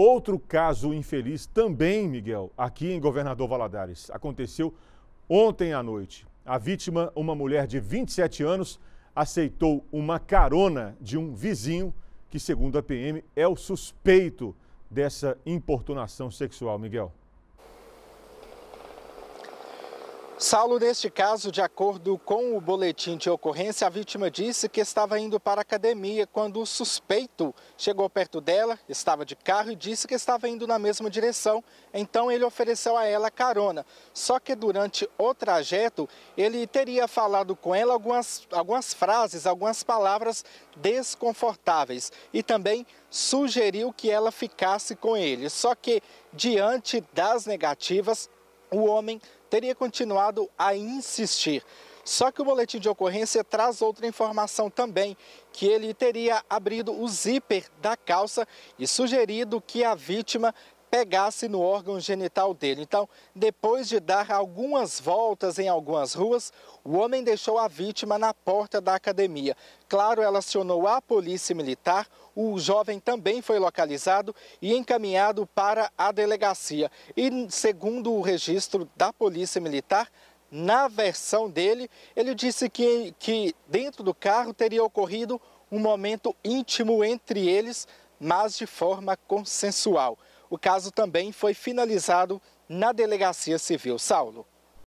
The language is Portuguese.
Outro caso infeliz também, Miguel, aqui em Governador Valadares. Aconteceu ontem à noite. A vítima, uma mulher de 27 anos, aceitou uma carona de um vizinho que, segundo a PM, é o suspeito dessa importunação sexual, Miguel. Saulo, neste caso, de acordo com o boletim de ocorrência, a vítima disse que estava indo para a academia quando o suspeito chegou perto dela, estava de carro e disse que estava indo na mesma direção. Então ele ofereceu a ela carona. Só que durante o trajeto, ele teria falado com ela algumas, algumas frases, algumas palavras desconfortáveis e também sugeriu que ela ficasse com ele. Só que, diante das negativas, o homem teria continuado a insistir. Só que o boletim de ocorrência traz outra informação também, que ele teria abrido o zíper da calça e sugerido que a vítima pegasse no órgão genital dele. Então, depois de dar algumas voltas em algumas ruas, o homem deixou a vítima na porta da academia. Claro, ela acionou a polícia militar, o jovem também foi localizado e encaminhado para a delegacia. E segundo o registro da polícia militar, na versão dele, ele disse que, que dentro do carro teria ocorrido um momento íntimo entre eles, mas de forma consensual. O caso também foi finalizado na Delegacia Civil. Saulo.